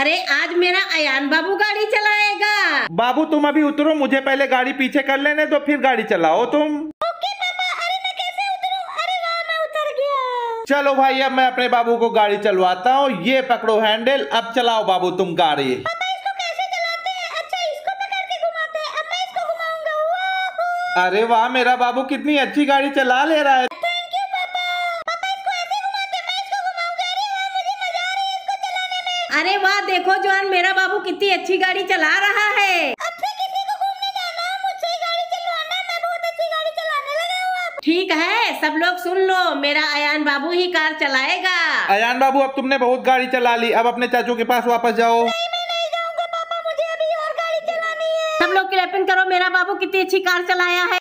अरे आज मेरा अयान बाबू गाड़ी चलाएगा बाबू तुम अभी उतरो मुझे पहले गाड़ी पीछे कर लेने तो फिर गाड़ी चलाओ तुम ओके पापा अरे मैं कैसे अरे वाह मैं उतर गया चलो भाई अब मैं अपने बाबू को गाड़ी चलवाता हूँ ये पकड़ो हैंडल अब चलाओ बाबू तुम गाड़ी अच्छा, अरे वाह मेरा बाबू कितनी अच्छी गाड़ी चला ले रहा है अच्छा, अरे वाह देखो जवान मेरा बाबू कितनी अच्छी गाड़ी चला रहा है ठीक है सब लोग सुन लो मेरा अयान बाबू ही कार चलाएगा अयान बाबू अब तुमने बहुत गाड़ी चला ली अब अपने चाचू के पास वापस जाओ सब लोग क्लैपिंग करो मेरा बाबू कितनी अच्छी कार चलाया है